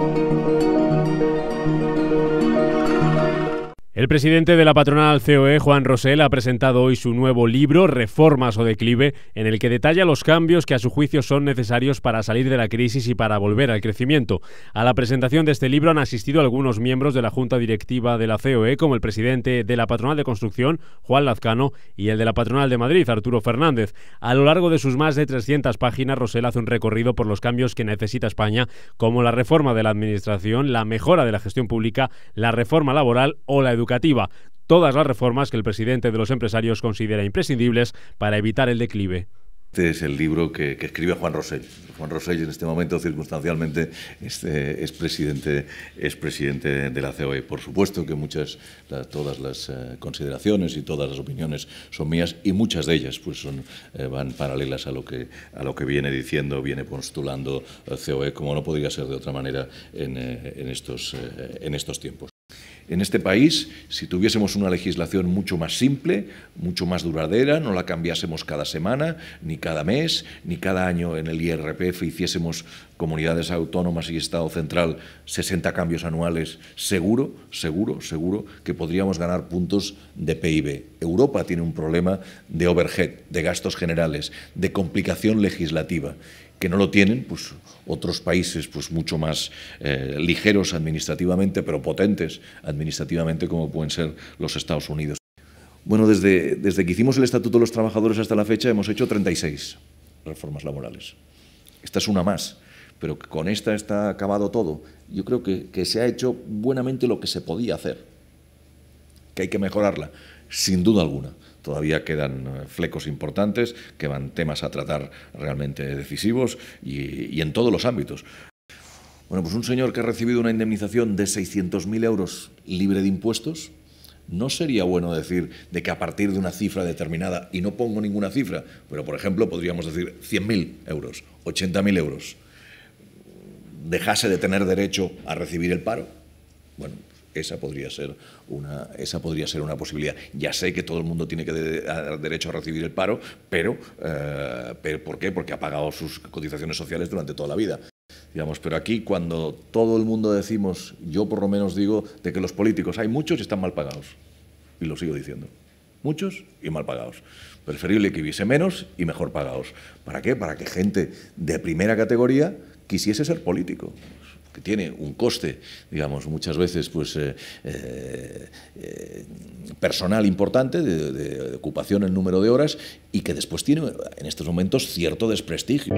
Música El presidente de la patronal COE, Juan Rosell, ha presentado hoy su nuevo libro, Reformas o Declive, en el que detalla los cambios que a su juicio son necesarios para salir de la crisis y para volver al crecimiento. A la presentación de este libro han asistido algunos miembros de la Junta Directiva de la COE, como el presidente de la patronal de construcción, Juan Lazcano, y el de la patronal de Madrid, Arturo Fernández. A lo largo de sus más de 300 páginas, Rosell hace un recorrido por los cambios que necesita España, como la reforma de la administración, la mejora de la gestión pública, la reforma laboral o la educación educativa, todas las reformas que el presidente de los empresarios considera imprescindibles para evitar el declive. Este es el libro que, escribe Juan Rosell. Juan Rosell en este momento, circunstancialmente, este, es, presidente, es presidente de la COE. Por supuesto que muchas, todas las eh, consideraciones y todas las opiniones son mías y muchas de ellas pues, son, eh, van paralelas a lo, que, a lo que viene diciendo, viene postulando COE, como no podría ser de otra manera en estos, en estos tiempos. En este país, si tuviésemos una legislación mucho más simple, mucho más duradera, no la cambiásemos cada semana, ni cada mes, ni cada año en el IRPF hiciésemos comunidades autónomas y Estado central 60 cambios anuales, seguro, seguro, seguro que podríamos ganar puntos de PIB. Europa tiene un problema de overhead, de gastos generales, de complicación legislativa que no lo tienen, pues otros países pues mucho más eh, ligeros administrativamente, pero potentes administrativamente, como pueden ser los Estados Unidos. Bueno, desde, desde que hicimos el Estatuto de los Trabajadores hasta la fecha hemos hecho 36 reformas laborales. Esta es una más, pero con esta está acabado todo. Yo creo que, que se ha hecho buenamente lo que se podía hacer, que hay que mejorarla, sin duda alguna. Todavía quedan eh, flecos importantes, que van temas a tratar realmente decisivos y, en todos los ámbitos. Bueno, pues un señor que ha recibido una indemnización de 600.000 euros libre de impuestos, ¿no sería bueno decir de que a partir de una cifra determinada, y no pongo ninguna cifra, pero por ejemplo podríamos decir 100.000 euros, 80.000 euros, dejase de tener derecho a recibir el paro? Bueno, esa podría ser una, esa podría ser una posibilidad. Ya sé que todo el mundo tiene que dar derecho a recibir el paro, eh, pero, ¿por qué? Porque ha pagado sus cotizaciones sociales durante toda la vida. Digamos, pero aquí cuando todo el mundo decimos, yo por lo menos digo, de que los políticos hay muchos y están mal pagados. Y lo sigo diciendo. Muchos y mal pagados. Preferible que hubiese menos y mejor pagados. ¿Para qué? Para que gente de primera categoría quisiese ser político tiene un coste, digamos, muchas veces pues, eh, eh, personal importante, de, de, ocupación en número de horas, y que después tiene en estos momentos cierto desprestigio.